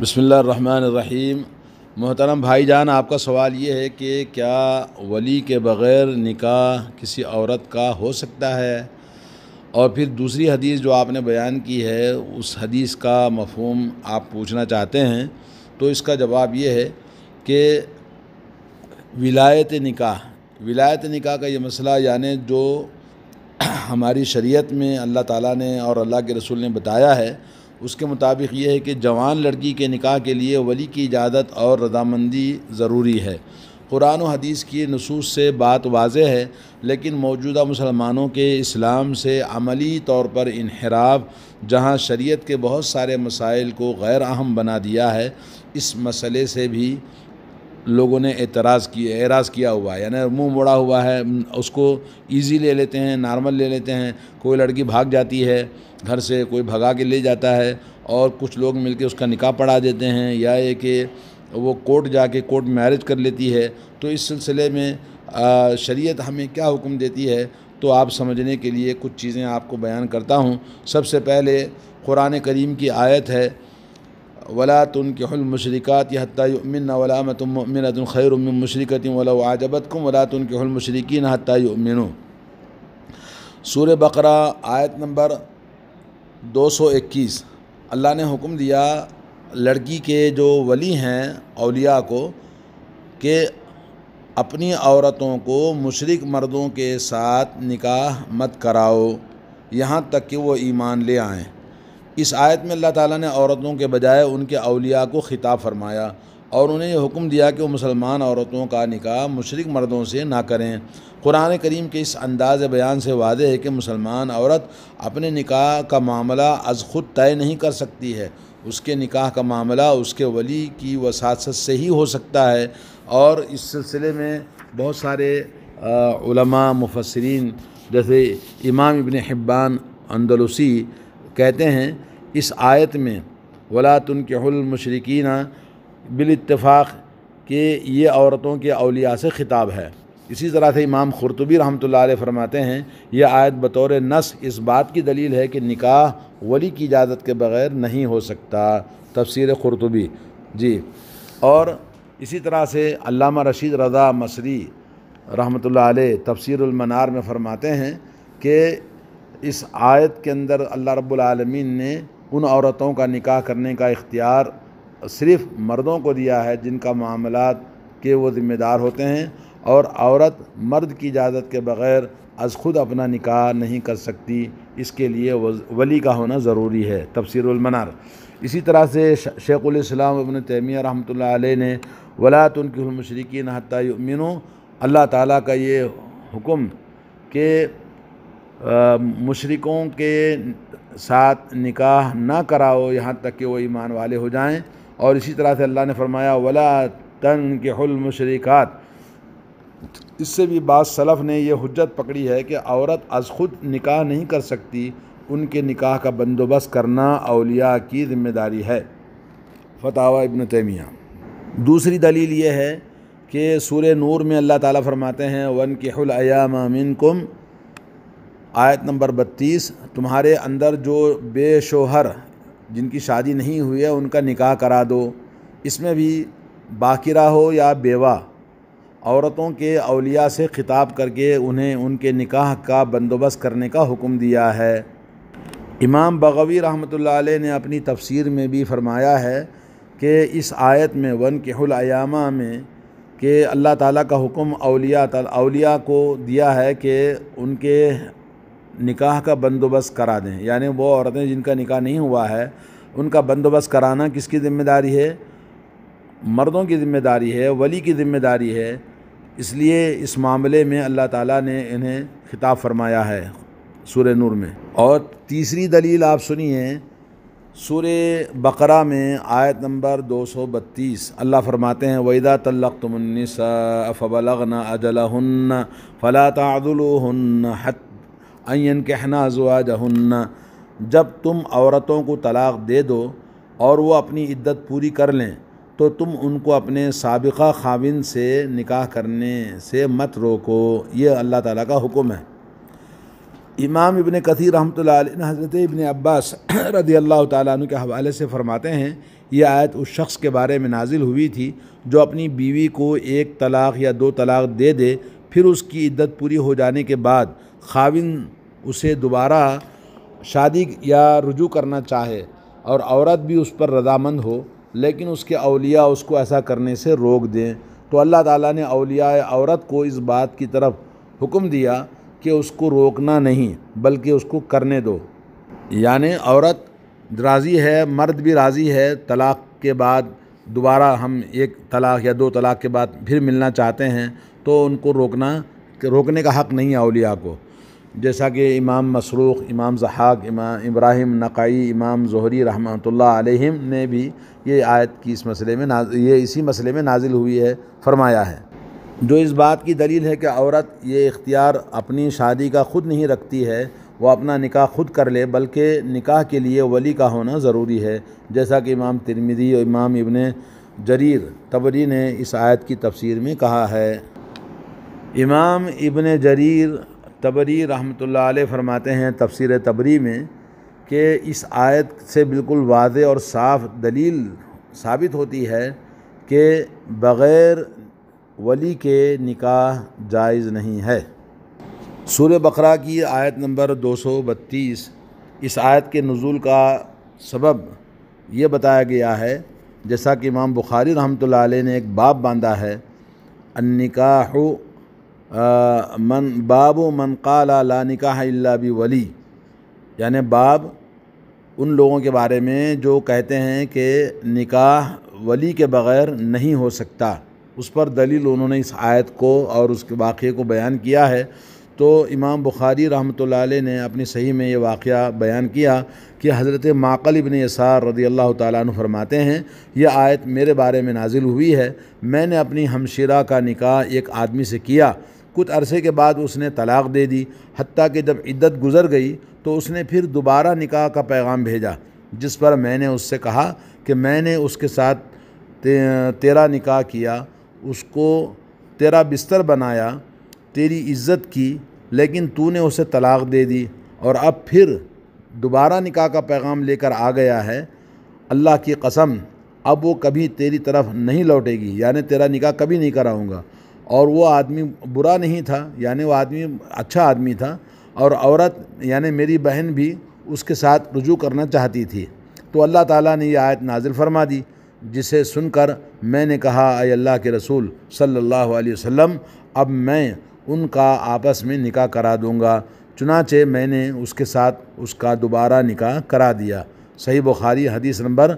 बसमीम मोहतरम भाई जान आपका सवाल ये है कि क्या वली के बग़ैर निकाह किसी औरत का हो सकता है और फिर दूसरी हदीस जो आपने बयान की है उस हदीस का मफहम आप पूछना चाहते हैं तो इसका जवाब ये है कि विलायत निकाह विलायत निकाह का ये मसला यानि जो हमारी शरीयत में अल्लाह ताला ने और अल्लाह के रसूल ने बताया है उसके मुताबिक ये है कि जवान लड़की के निकाह के लिए वली की इजाज़त और रजामंदी ज़रूरी है कुरान और हदीस की नसूस से बात वाज है लेकिन मौजूदा मुसलमानों के इस्लाम से अमली तौर पर इनहराब जहाँ शरीयत के बहुत सारे मसाइल को गैर अहम बना दिया है इस मसले से भी लोगों ने एतराज़ किए एराज़ किया हुआ है यानी मुंह मोड़ा हुआ है उसको इजी ले लेते हैं नॉर्मल ले लेते हैं कोई लड़की भाग जाती है घर से कोई भगा के ले जाता है और कुछ लोग मिलके उसका निकाह पढ़ा देते हैं या ये कि वो कोर्ट जाके कोर्ट मैरिज कर लेती है तो इस सिलसिले में शरीयत हमें क्या हुक्म देती है तो आप समझने के लिए कुछ चीज़ें आपको बयान करता हूँ सबसे पहले क़ुरान करीम की आयत है वला तुन केहलमशरक़ात हत्यामिन वलामतमिन खैरमिन मशरक़तिन वला आजबत कम वला तुन केहलमशरकिन हत्यामिन सूर बकरा आयत नंबर 221 अल्लाह ने हुक्म दिया लड़की के जो वली हैं अलिया को कि अपनी औरतों को मशरक मर्दों के साथ निकाह मत कराओ यहाँ तक कि वो ईमान ले आएँ इस आयत में अल्लाह ताला ने औरतों के बजाय उनके अलिया को ख़िताब फरमाया और उन्हें यह हुक्म दिया कि वो मुसलमान औरतों का निकाह मशरक मर्दों से ना करें कुरान करीम के इस अंदाज बयान से वादे है कि मुसलमान औरत अपने निकाह का मामला अज खुद तय नहीं कर सकती है उसके निकाह का मामला उसके वली की वसात से ही हो सकता है और इस सिलसिले में बहुत सारे आ, मुफसरीन जैसे इमाम इबन हिब्बान अंदलूसी कहते हैं इस आयत में वला तुन के हलमशरकिना बिलतफ़ाक़ के ये औरतों के अलिया से ख़िताब है इसी तरह से इमाम खुरतबी रहमत फरमाते हैं यह आयत बतौर नस इस बात की दलील है कि निकाह वली की इजाज़त के बग़ैर नहीं हो सकता तफसर खुरतबी जी और इसी तरह से अल्लामा रशीद रज़ा मसरी रहमत तफसरमनार में फ़रमाते हैं कि इस आयत के अंदर अल्लाह रब्बुल रबालमीन ने उन औरतों का निकाह करने का इख्तियार सिर्फ़ मर्दों को दिया है जिनका मामला के वो ज़िम्मेदार होते हैं और औरत मर्द की इजाज़त के बग़ैर अज खुद अपना निकाह नहीं कर सकती इसके लिए वली का होना ज़रूरी है तफसरमनार इसी तरह से शेख़ुलस्लाम इबन तैमिया रहमत ने वलात उनकी मशरक़ी नहता मिनो अल्लाह ताली का ये हुक्म के मुशरिकों के साथ निकाह ना कराओ यहाँ तक कि वो ईमान वाले हो जाएं और इसी तरह से अल्लाह ने फरमाया वला तन के मुशरिकात इससे भी बात सलफ़ ने यह हजत पकड़ी है कि औरत अज खुद निकाह नहीं कर सकती उनके निकाह का बंदोबस्त करना अलिया की ज़िम्मेदारी है फतावा इबन तैमिया दूसरी दलील ये है कि सूर्य नूर में अल्लाह ताला फरमाते हैं वन के हल अयाम कुम आयत नंबर बत्तीस तुम्हारे अंदर जो बेशोहर जिनकी शादी नहीं हुई है उनका निकाह करा दो इसमें भी बाकिरा हो या बेवा औरतों के अलिया से ख़िताब करके उन्हें उनके निकाह का बंदोबस्त करने का हुक्म दिया है इमाम बगवी रहमत ने अपनी तफसीर में भी फरमाया है कि इस आयत में वन केहलायामा में कि अल्लाह ताला का हुक्म अलिया अलिया को दिया है कि उनके निकाह का बंदोबस्त करा दें यानी वो औरतें जिनका निकाह नहीं हुआ है उनका बंदोबस्त कराना किसकी ज़िम्मेदारी है मर्दों की ज़िम्मेदारी है वली की ज़िम्मेदारी है इसलिए इस मामले में अल्लाह ताला ने इन्हें खिताब फरमाया है सूर्य नूर में और तीसरी दलील आप सुनिए सूर्य बकरा में आयत नंबर 232 अल्लाह फरमाते हैं वैदा तल्लक तुमनसा फ़बलगना अजलहन फ़ला तादुलहन हत अयन कहना जहन्ना जब तुम औरतों को तलाक़ दे दो और वो अपनी इद्दत पूरी कर लें तो तुम उनको अपने सबक़ा खाविन से निकाह करने से मत रोको ये अल्लाह ताला का हुक्म है इमाम इबन कथी रहमत हज़रत इबन अब्बास रदी अल्लाह तु के हवाले से फ़रमाते हैं ये आयत उस शख्स के बारे में नाजिल हुई थी जो अपनी बीवी को एक तलाक़ या दो तलाक़ दे दे फिर उसकी इद्दत पूरी हो जाने के बाद खाविन उसे दोबारा शादी या रुजू करना चाहे और औरत भी उस पर रजामंद हो लेकिन उसके अलिया उसको ऐसा करने से रोक दें तो अल्लाह ताला ने अलिया औरत को इस बात की तरफ हुक्म दिया कि उसको रोकना नहीं बल्कि उसको करने दो यानि औरत राज़ी है मर्द भी राज़ी है तलाक़ के बाद दोबारा हम एक तलाक़ या दो तलाक़ के बाद फिर मिलना चाहते हैं तो उनको रोकना रोकने का हक़ नहीं है अलिया को जैसा कि इमाम मसरूख इमाम जहाक इमाम इब्राहिम नकाई इमाम जहरी रहमतुल्लाह अलैहिम ने भी ये आयत की इस मसले में ना ये इसी मसले में नाजिल हुई है फरमाया है जो इस बात की दलील है कि औरत ये इख्तियार अपनी शादी का ख़ुद नहीं रखती है वह अपना निकाह खुद कर ले बल्कि निकाह के लिए वली का होना ज़रूरी है जैसा कि इमाम तिरमिदी और इमाम इबन जरीर तबरी ने इस आयत की तफसीर में कहा है इमाम इबन जरीर तबरी रहमत अलैह फरमाते हैं तफसर तबरी में कि इस आयत से बिल्कुल वाज और साफ दलील साबित होती है कि बग़ैर वली के निकाह जायज़ नहीं है सूर बकरा की आयत नंबर 232 इस आयत के नज़ुल का सबब यह बताया गया है जैसा कि इमाम बुखारी रहमत ने एक बाब बांधा है अनिकाह मन बाब मन काला ला निकाह इल्ला वली यानि बाब उन लोगों के बारे में जो कहते हैं कि निकाह वली के बग़ैर नहीं हो सकता उस पर दलील उन्होंने इस आयत को और उसके वाक़े को बयान किया है तो इमाम बुखारी रहमत ने अपनी सही में ये वाक़ बयान किया कि हज़रत माकल इबन यसार रदी अल्लाह तु फरमाते हैं यह आयत मेरे बारे में नाजिल हुई है मैंने अपनी हमशिरा का निकाह एक आदमी से किया कुछ अरसे के बाद उसने तलाक़ दे दी हती कि जब इद्दत गुज़र गई तो उसने फिर दोबारा निकाह का पैगाम भेजा जिस पर मैंने उससे कहा कि मैंने उसके साथ ते, तेरा निकाह किया उसको तेरा बिस्तर बनाया तेरी इज़्ज़त की लेकिन तूने उसे तलाक़ दे दी और अब फिर दोबारा निकाह का पैगाम लेकर आ गया है अल्लाह की कसम अब वो कभी तेरी तरफ नहीं लौटेगी यानी तेरा निकाह कभी नहीं कराऊँगा और वो आदमी बुरा नहीं था यानी वो आदमी अच्छा आदमी था और औरत यानी मेरी बहन भी उसके साथ रुजू करना चाहती थी तो अल्लाह ताला ने यह आयत नाजिल फरमा दी जिसे सुनकर मैंने कहा अय अल्लाह के रसूल सल्लल्लाहु अलैहि वसल्लम अब मैं उनका आपस में निकाह करा दूंगा चुनाचे मैंने उसके साथ उसका दोबारा निकाह करा दिया सही बुखारी हदीस नंबर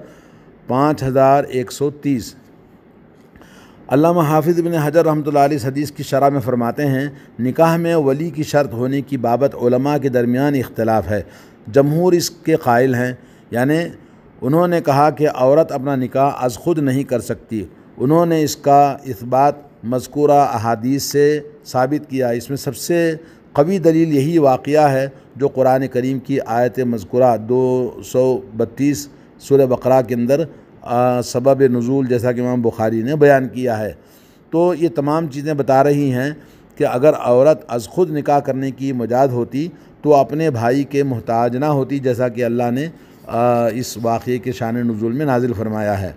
पाँच हज़ार एक सौ तीस अल्लामा हाफिज़ बिन हजर रहमत इस हदीस की शरह में फ़रमाते हैं निकाह में वली की शर्त होने की बाबत उलमा के दरमियान इख्तलाफ है जमहूर इसके कायल हैं यानि उन्होंने कहा कि औरत अपना निकाह अज खुद नहीं कर सकती उन्होंने इसका इस बात अहादीस से साबित किया इसमें सबसे कवी दलील यही वाक़ है जो कुरान करीम की आयत मजकूरा दो सौ बत्तीस सूर्य बकरा के अंदर सबब नज़ुल जैसा कि इमाम बुखारी ने बयान किया है तो ये तमाम चीज़ें बता रही हैं कि अगर औरत अज खुद निकाह करने की मजाद होती तो अपने भाई के मोहताज ना होती जैसा कि अल्लाह ने इस वाक़े के शान नज़ुल में नाजिल फरमाया है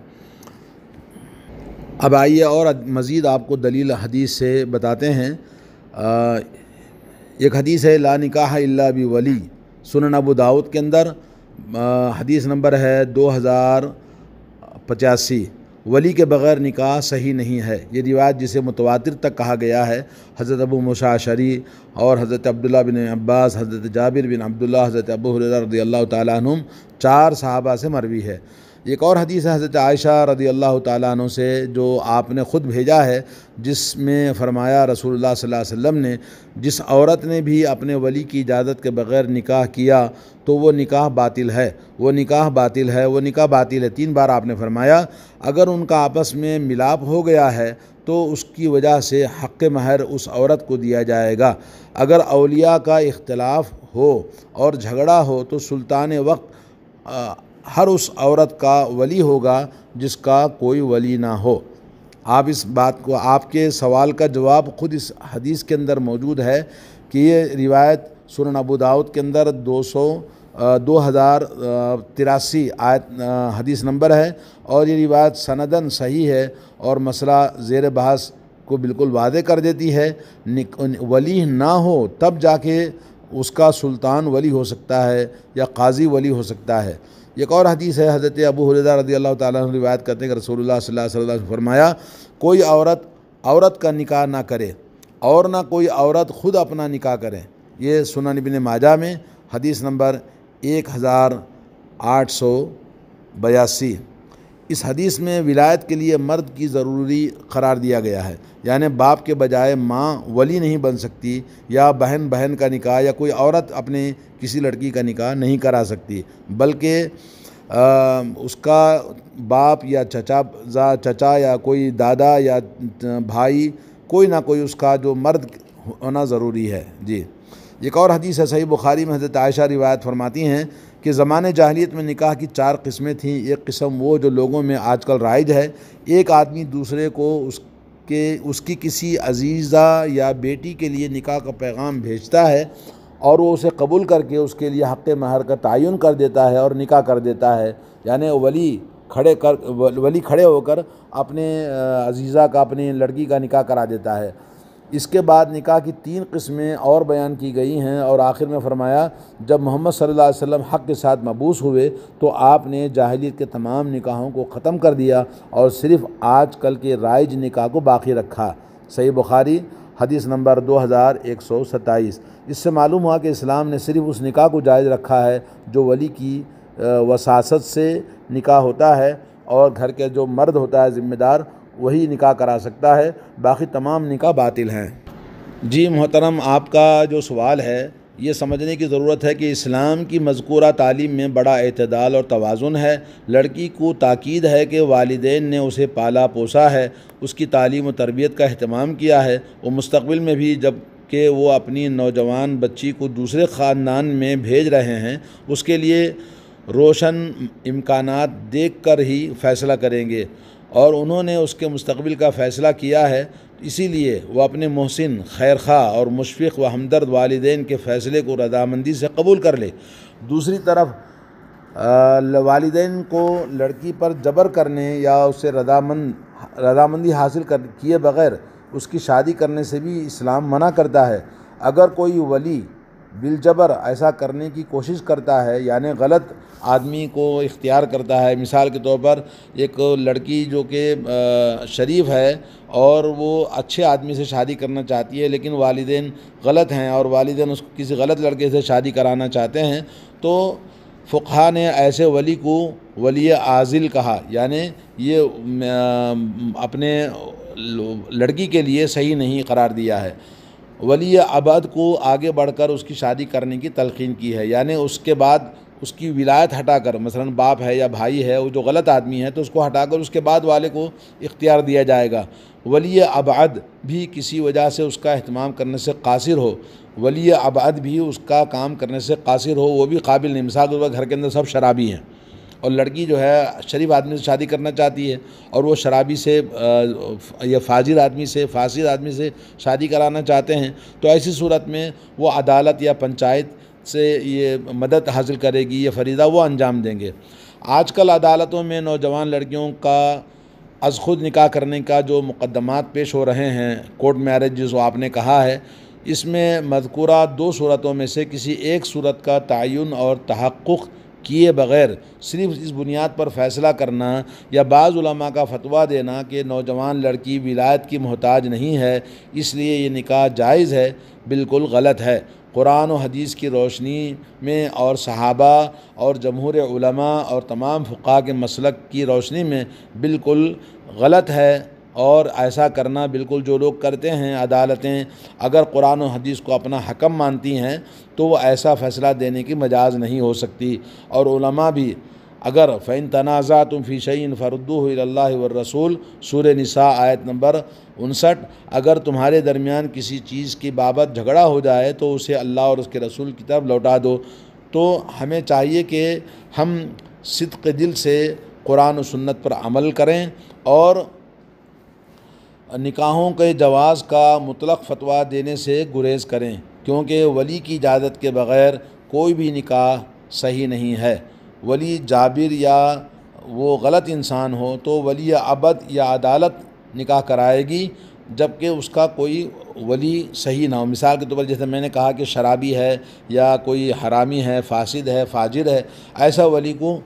अब आइए और मज़ीद आपको दलील हदीस से बताते हैं एक हदीस है ला निकाह इल्ला बी वली सुन अबू दाऊद के अंदर हदीस नंबर है दो हज़ार पचासी वली के बग़ैर निकाह सही नहीं है ये रिवाज जिसे मुतवातिर तक कहा गया है हज़रत अबू मुशाशरी और हज़रत अब्दुल्ला बिन अब्बास हज़रत जाबिर बिन अब्दुल्ला हज़रत अबू हर रदी अल्लाह तुम चार साहबा से मरवी है एक और हदीस है हज़रत आयशा रदी अल्लाह तु से जो आपने ख़ुद भेजा है जिसमें फ़रमाया रसूल वसम ने जिस औरत ने भी अपने वली की इजाज़त के बग़ैर निकाह किया तो वो निकाह बातिल है वो निकाह बातिल है वो निकाह बातिल है तीन बार आपने फरमाया अगर उनका आपस में मिलाप हो गया है तो उसकी वजह से हक़ महर उस औरत को दिया जाएगा अगर अलिया का इख्तलाफ हो और झगड़ा हो तो सुल्तान वक्त हर उस औरत का वली होगा जिसका कोई वली ना हो आप इस बात को आपके सवाल का जवाब खुद इस हदीस के अंदर मौजूद है कि ये रिवायत सुन अबू दाऊद के अंदर दो सौ दो हज़ार तिरासी आयत हदीस नंबर है और ये रिवायत सनदन सही है और मसला ज़ेर बहस को बिल्कुल वादे कर देती है वली ना हो तब जाके उसका सुल्तान वली हो सकता है या काजी वली हो सकता है एक और हदीस है हज़रत अबू हरदा रदी अल्लाह तुम रिवायत करते हैं कि रसोल्ला वसल्लम फरमाया कोई औरत औरत का निकाह ना करे और ना कोई औरत खुद अपना निकाह करे ये सुना नबिन माजा में हदीस नंबर एक हज़ार आठ सौ बयासी इस हदीस में विलायत के लिए मर्द की ज़रूरी करार दिया गया है यानी बाप के बजाय माँ वली नहीं बन सकती या बहन बहन का निकाह या कोई औरत अपने किसी लड़की का निकाह नहीं करा सकती बल्कि उसका बाप या चचा जा चचा या कोई दादा या भाई कोई ना कोई उसका जो मर्द होना ज़रूरी है जी एक और हदीस है सही बुखारी में हजरत आयशा रिवायत फरमाती हैं कि ज़माने जाहलीत में निकाह की चार किस्में थीं एक किस्म वो जो लोगों में आजकल राइज है एक आदमी दूसरे को उसके उसकी किसी अजीज़ा या बेटी के लिए निकाह का पैगाम भेजता है और वो उसे कबूल करके उसके लिए हक़ महर का तयन कर देता है और निकाह कर देता है यानी वली खड़े कर वली खड़े होकर अपने अजीज़ा का अपनी लड़की का निकाह करा देता है इसके बाद निकाह की तीन किस्में और बयान की गई हैं और आखिर में फरमाया जब मोहम्मद सल्लल्लाहु अलैहि वसल्लम हक़ के साथ मबूस हुए तो आपने जाहिलियत के तमाम निकाहों को ख़त्म कर दिया और सिर्फ़ आज कल के राइज निकाह को बाकी रखा सही बुखारी हदीस नंबर दो हज़ार एक सौ सत्ताईस इससे मालूम हुआ कि इस्लाम ने सिर्फ उस निकाह को जायज़ रखा है जो वली की वसासत से निकाह होता है और घर के जो मर्द होता है ज़िम्मेदार वही निकाह करा सकता है बाकी तमाम निकाह बातिल हैं जी मोहतरम आपका जो सवाल है ये समझने की ज़रूरत है कि इस्लाम की मजकूरा तालीम में बड़ा अतदाल और तोज़ुन है लड़की को ताक़द है कि वालदे ने उसे पाला पोसा है उसकी तालीम और तरबियत का अहतमाम किया है और मुस्तबिल में भी जब कि वो अपनी नौजवान बच्ची को दूसरे ख़ानदान में भेज रहे हैं उसके लिए रोशन इम्कान देख कर ही फ़ैसला करेंगे और उन्होंने उसके मुस्तबिल का फ़ैसला किया है इसीलिए वह अपने मोहसिन खैर खा और मुशफ़ व हमदर्द वालदे के फ़ैसले को रजामंदी से कबूल कर ले दूसरी तरफ वालदे को लड़की पर जबर करने या उससे रदामंद रदामंदी हासिल कर किए बगैर उसकी शादी करने से भी इस्लाम मना करता है अगर कोई वली बिलजबर ऐसा करने की कोशिश करता है यानी गलत आदमी को इख्तियार करता है मिसाल के तौर पर एक लड़की जो कि शरीफ है और वो अच्छे आदमी से शादी करना चाहती है लेकिन वालदे गलत हैं और वालदे उसको किसी गलत लड़के से शादी कराना चाहते हैं तो फ़ुकहा ने ऐसे वली को वली आजिल कहा यानी ये अपने लड़की के लिए सही नहीं करार दिया है वली आबाद को आगे बढ़कर उसकी शादी करने की तलखीन की है यानी उसके बाद उसकी विलायत हटाकर मसलन बाप है या भाई है वो जो गलत आदमी है तो उसको हटाकर उसके बाद वाले को इख्तियार दिया जाएगा वली आबाद भी किसी वजह से उसका अहतमाम करने से कासिर हो वली आबाद भी उसका काम करने से कासिर हो वो भी काबिल नहीं मिसाल के घर के अंदर सब शराबी हैं और लड़की जो है शरीफ आदमी से शादी करना चाहती है और वो शराबी से या फाजिर आदमी से फासिर आदमी से शादी कराना चाहते हैं तो ऐसी सूरत में वो अदालत या पंचायत से ये मदद हासिल करेगी ये फरीदा वो अंजाम देंगे आजकल अदालतों में नौजवान लड़कियों का अज खुद निकाह करने का जो मुकदमात पेश हो रहे हैं कोर्ट मैरिज जिसको आपने कहा है इसमें मذकूरा दो सूरतों में से किसी एक सूरत का तयन और तहक़ किए बग़ैर सिर्फ इस बुनियाद पर फ़ैसला करना या बाज़ुलमा का फतवा देना कि नौजवान लड़की विलायत की मोहताज नहीं है इसलिए ये निकाह जायज़ है बिल्कुल गलत है कुरान और हदीस की रोशनी में और सहाबा और जमहूर उलमा और तमाम फ़ुका के मसलक की रोशनी में बिल्कुल गलत है और ऐसा करना बिल्कुल जो लोग करते हैं अदालतें अगर कुरान और हदीस को अपना हकम मानती हैं तो वो ऐसा फ़ैसला देने की मजाज नहीं हो सकती और उलमा भी अगर फ़ैन तनाज़ा तुम फ़ीशैन फ़रद्दूल्ला रसूल सूर निसा आयत नंबर उनसठ अगर तुम्हारे दरमियान किसी चीज़ की बाबत झगड़ा हो जाए तो उसे अल्लाह और उसके रसूल की तरफ लौटा दो तो हमें चाहिए कि हम सिद्क दिल से कुरान और सुन्नत पर अमल करें और निकाहों के जवाज़ का मुतलक फ़तवा देने से गुरेज़ करें क्योंकि वली की इजाज़त के बग़ैर कोई भी निकाह सही नहीं है वली जाबिर या वो गलत इंसान हो तो वली अबद या अदालत निकाह कराएगी जबकि उसका कोई वली सही ना हो मिसाल के तौर पर जैसे मैंने कहा कि शराबी है या कोई हरामी है फासिद है फाजिर है ऐसा वली को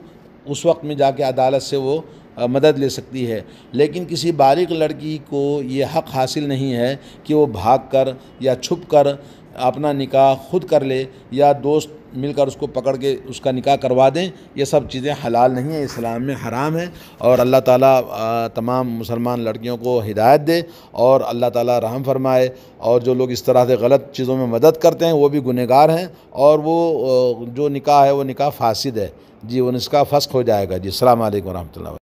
उस वक्त में जाके अदालत से वो मदद ले सकती है लेकिन किसी बालिग लड़की को ये हक़ हासिल नहीं है कि वो भाग कर या छुप कर अपना निकाह खुद कर ले या दोस्त मिलकर उसको पकड़ के उसका निकाह करवा दें ये सब चीज़ें हलाल नहीं है इस्लाम में हराम है और अल्लाह ताला तमाम मुसलमान लड़कियों को हिदायत दे और अल्लाह ताला रहम फरमाए और जो लोग इस तरह से गलत चीज़ों में मदद करते हैं वो भी गुनहगार हैं और वो जो निकाह है वो निकाह फासिद है जी वो इसका फ़स्क हो जाएगा जी अलैक् वरहमल